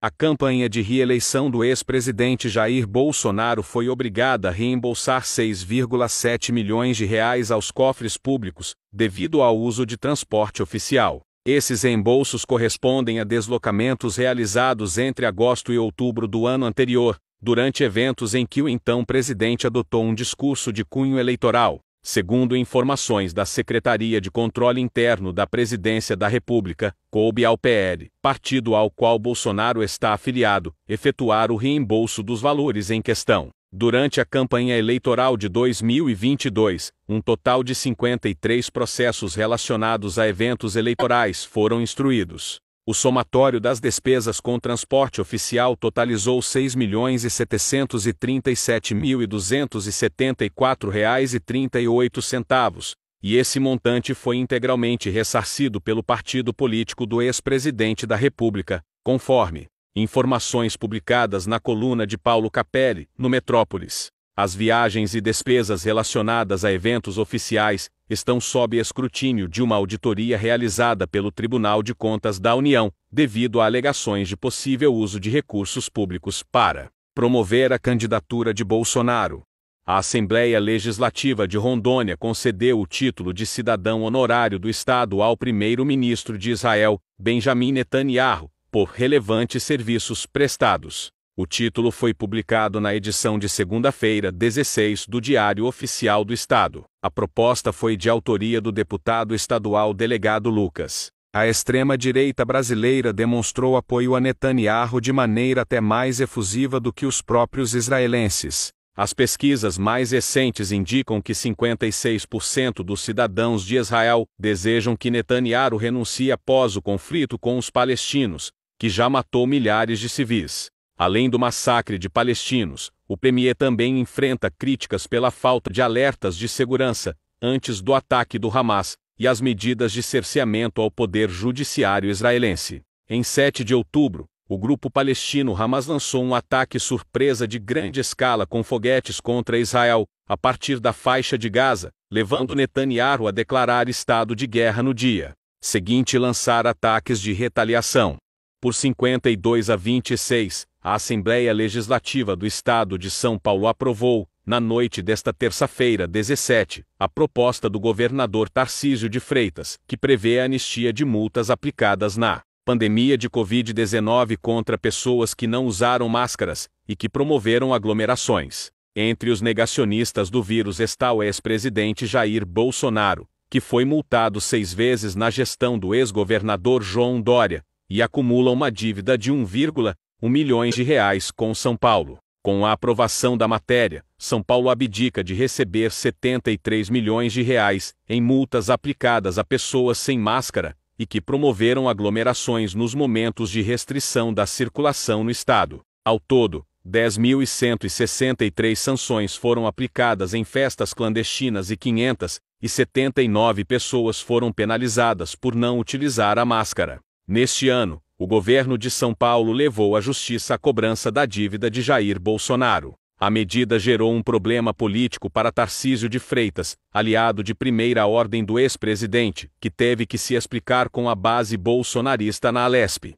A campanha de reeleição do ex-presidente Jair Bolsonaro foi obrigada a reembolsar 6,7 milhões de reais aos cofres públicos, devido ao uso de transporte oficial. Esses reembolsos correspondem a deslocamentos realizados entre agosto e outubro do ano anterior, durante eventos em que o então presidente adotou um discurso de cunho eleitoral. Segundo informações da Secretaria de Controle Interno da Presidência da República, coube ao PL, partido ao qual Bolsonaro está afiliado, efetuar o reembolso dos valores em questão. Durante a campanha eleitoral de 2022, um total de 53 processos relacionados a eventos eleitorais foram instruídos o somatório das despesas com transporte oficial totalizou R$ 6.737.274,38, e esse montante foi integralmente ressarcido pelo partido político do ex-presidente da República, conforme informações publicadas na coluna de Paulo Capelli, no Metrópolis. As viagens e despesas relacionadas a eventos oficiais estão sob escrutínio de uma auditoria realizada pelo Tribunal de Contas da União, devido a alegações de possível uso de recursos públicos para promover a candidatura de Bolsonaro. A Assembleia Legislativa de Rondônia concedeu o título de cidadão honorário do Estado ao primeiro-ministro de Israel, Benjamin Netanyahu, por relevantes serviços prestados. O título foi publicado na edição de segunda-feira, 16, do Diário Oficial do Estado. A proposta foi de autoria do deputado estadual delegado Lucas. A extrema-direita brasileira demonstrou apoio a Netanyahu de maneira até mais efusiva do que os próprios israelenses. As pesquisas mais recentes indicam que 56% dos cidadãos de Israel desejam que Netanyahu renuncie após o conflito com os palestinos, que já matou milhares de civis. Além do massacre de palestinos, o Premier também enfrenta críticas pela falta de alertas de segurança antes do ataque do Hamas e as medidas de cerceamento ao poder judiciário israelense. Em 7 de outubro, o grupo palestino Hamas lançou um ataque surpresa de grande escala com foguetes contra Israel, a partir da faixa de Gaza, levando Netanyahu a declarar estado de guerra no dia seguinte lançar ataques de retaliação. Por 52 a 26, a Assembleia Legislativa do Estado de São Paulo aprovou, na noite desta terça-feira, 17, a proposta do governador Tarcísio de Freitas, que prevê a anistia de multas aplicadas na pandemia de Covid-19 contra pessoas que não usaram máscaras e que promoveram aglomerações. Entre os negacionistas do vírus está o ex-presidente Jair Bolsonaro, que foi multado seis vezes na gestão do ex-governador João Dória e acumula uma dívida de 1,1 1 milhões de reais com São Paulo. Com a aprovação da matéria, São Paulo abdica de receber 73 milhões de reais em multas aplicadas a pessoas sem máscara e que promoveram aglomerações nos momentos de restrição da circulação no estado. Ao todo, 10.163 sanções foram aplicadas em festas clandestinas e 579 pessoas foram penalizadas por não utilizar a máscara. Neste ano, o governo de São Paulo levou à justiça a cobrança da dívida de Jair Bolsonaro. A medida gerou um problema político para Tarcísio de Freitas, aliado de primeira ordem do ex-presidente, que teve que se explicar com a base bolsonarista na Alesp.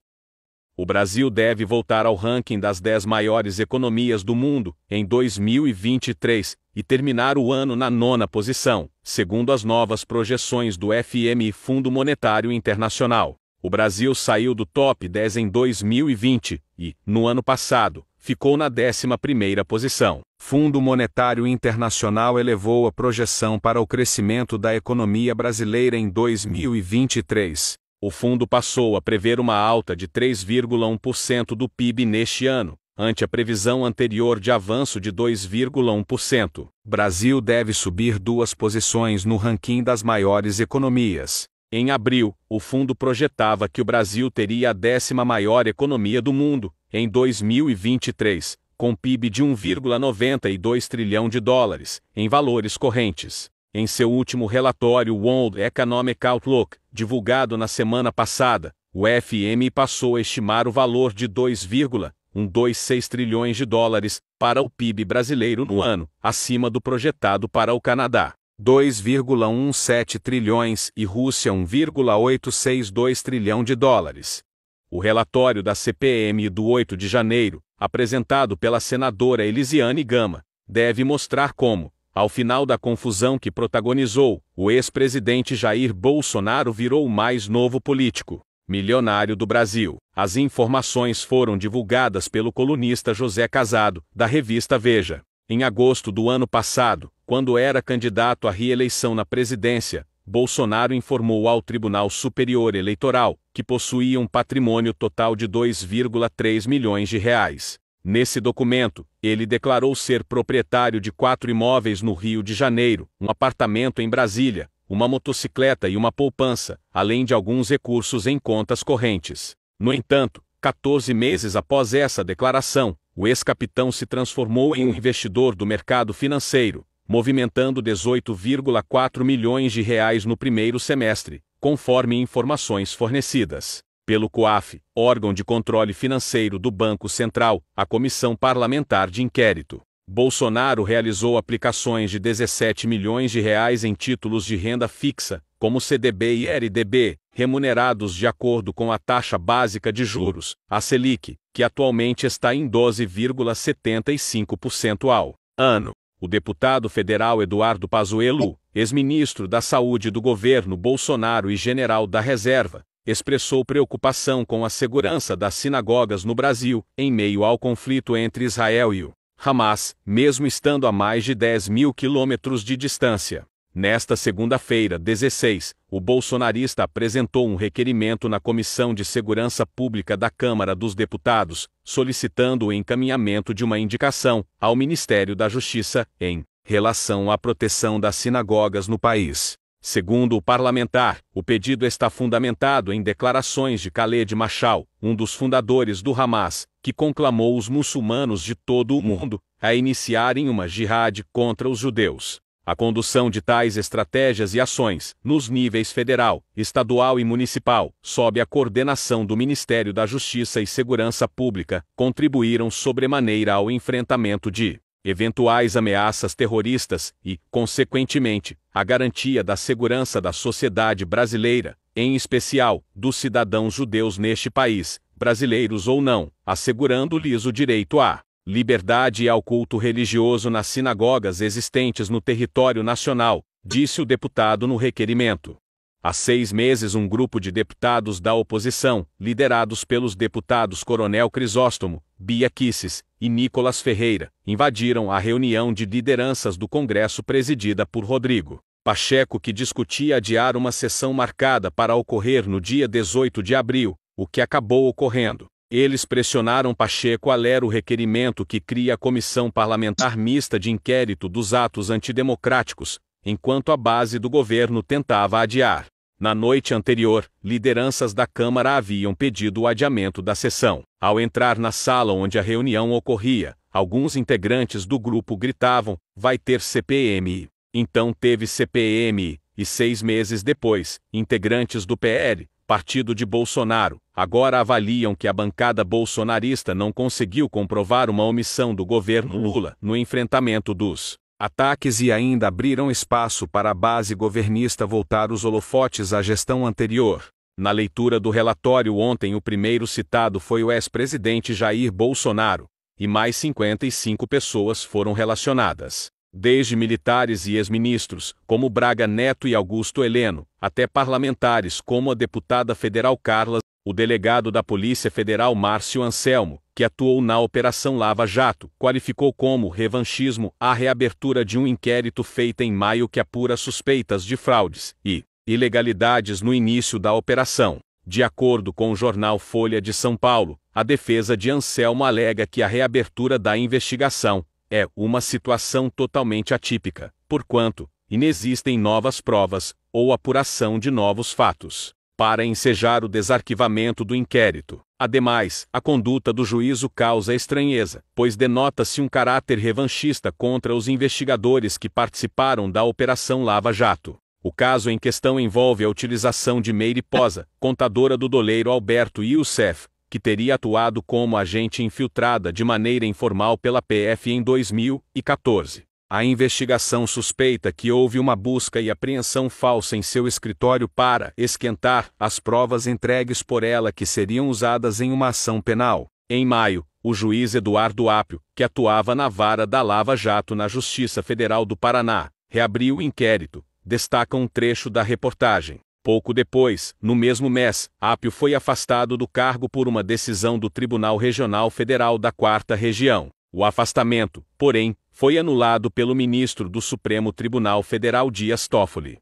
O Brasil deve voltar ao ranking das 10 maiores economias do mundo em 2023 e terminar o ano na nona posição, segundo as novas projeções do FMI Fundo Monetário Internacional. O Brasil saiu do top 10 em 2020 e, no ano passado, ficou na 11ª posição. Fundo Monetário Internacional elevou a projeção para o crescimento da economia brasileira em 2023. O fundo passou a prever uma alta de 3,1% do PIB neste ano, ante a previsão anterior de avanço de 2,1%. Brasil deve subir duas posições no ranking das maiores economias. Em abril, o fundo projetava que o Brasil teria a décima maior economia do mundo, em 2023, com PIB de 1,92 trilhão de dólares, em valores correntes. Em seu último relatório World Economic Outlook, divulgado na semana passada, o FMI passou a estimar o valor de 2,126 trilhões de dólares para o PIB brasileiro no ano, acima do projetado para o Canadá. 2,17 trilhões e Rússia 1,862 trilhão de dólares. O relatório da CPM do 8 de janeiro, apresentado pela senadora Elisiane Gama, deve mostrar como, ao final da confusão que protagonizou, o ex-presidente Jair Bolsonaro virou o mais novo político milionário do Brasil. As informações foram divulgadas pelo colunista José Casado, da revista Veja. Em agosto do ano passado, quando era candidato à reeleição na presidência, Bolsonaro informou ao Tribunal Superior Eleitoral que possuía um patrimônio total de 2,3 milhões de reais. Nesse documento, ele declarou ser proprietário de quatro imóveis no Rio de Janeiro, um apartamento em Brasília, uma motocicleta e uma poupança, além de alguns recursos em contas correntes. No entanto, 14 meses após essa declaração, o ex-capitão se transformou em um investidor do mercado financeiro, movimentando 18,4 milhões de reais no primeiro semestre, conforme informações fornecidas pelo COAF, órgão de controle financeiro do Banco Central, a Comissão Parlamentar de Inquérito. Bolsonaro realizou aplicações de 17 milhões de reais em títulos de renda fixa, como CDB e RDB, remunerados de acordo com a taxa básica de juros, a Selic, que atualmente está em 12,75% ao ano o deputado federal Eduardo Pazuello, ex-ministro da Saúde do governo Bolsonaro e general da Reserva, expressou preocupação com a segurança das sinagogas no Brasil, em meio ao conflito entre Israel e o Hamas, mesmo estando a mais de 10 mil quilômetros de distância. Nesta segunda-feira, 16, o bolsonarista apresentou um requerimento na Comissão de Segurança Pública da Câmara dos Deputados, solicitando o encaminhamento de uma indicação ao Ministério da Justiça em relação à proteção das sinagogas no país. Segundo o parlamentar, o pedido está fundamentado em declarações de Khaled Machal, um dos fundadores do Hamas, que conclamou os muçulmanos de todo o mundo a iniciarem uma jihad contra os judeus. A condução de tais estratégias e ações, nos níveis federal, estadual e municipal, sob a coordenação do Ministério da Justiça e Segurança Pública, contribuíram sobremaneira ao enfrentamento de eventuais ameaças terroristas e, consequentemente, à garantia da segurança da sociedade brasileira, em especial, dos cidadãos judeus neste país, brasileiros ou não, assegurando-lhes o direito a liberdade ao culto religioso nas sinagogas existentes no território nacional, disse o deputado no requerimento. Há seis meses, um grupo de deputados da oposição, liderados pelos deputados Coronel Crisóstomo, Bia Kisses e Nicolas Ferreira, invadiram a reunião de lideranças do Congresso presidida por Rodrigo Pacheco, que discutia adiar uma sessão marcada para ocorrer no dia 18 de abril, o que acabou ocorrendo. Eles pressionaram Pacheco a ler o requerimento que cria a Comissão Parlamentar Mista de Inquérito dos Atos Antidemocráticos, enquanto a base do governo tentava adiar. Na noite anterior, lideranças da Câmara haviam pedido o adiamento da sessão. Ao entrar na sala onde a reunião ocorria, alguns integrantes do grupo gritavam: vai ter CPMI. Então teve CPMI, e seis meses depois, integrantes do PL, partido de Bolsonaro, agora avaliam que a bancada bolsonarista não conseguiu comprovar uma omissão do governo Lula no enfrentamento dos ataques e ainda abriram espaço para a base governista voltar os holofotes à gestão anterior. Na leitura do relatório ontem, o primeiro citado foi o ex-presidente Jair Bolsonaro, e mais 55 pessoas foram relacionadas. Desde militares e ex-ministros, como Braga Neto e Augusto Heleno, até parlamentares como a deputada federal Carla, o delegado da Polícia Federal Márcio Anselmo, que atuou na Operação Lava Jato, qualificou como revanchismo a reabertura de um inquérito feito em maio que apura suspeitas de fraudes e ilegalidades no início da operação. De acordo com o jornal Folha de São Paulo, a defesa de Anselmo alega que a reabertura da investigação é uma situação totalmente atípica, porquanto, inexistem novas provas, ou apuração de novos fatos, para ensejar o desarquivamento do inquérito. Ademais, a conduta do juízo causa estranheza, pois denota-se um caráter revanchista contra os investigadores que participaram da Operação Lava Jato. O caso em questão envolve a utilização de Meire Posa, contadora do doleiro Alberto Youssef, que teria atuado como agente infiltrada de maneira informal pela PF em 2014. A investigação suspeita que houve uma busca e apreensão falsa em seu escritório para esquentar as provas entregues por ela que seriam usadas em uma ação penal. Em maio, o juiz Eduardo Apio, que atuava na vara da Lava Jato na Justiça Federal do Paraná, reabriu o inquérito, destaca um trecho da reportagem. Pouco depois, no mesmo mês, Apio foi afastado do cargo por uma decisão do Tribunal Regional Federal da Quarta Região. O afastamento, porém, foi anulado pelo ministro do Supremo Tribunal Federal Dias Toffoli.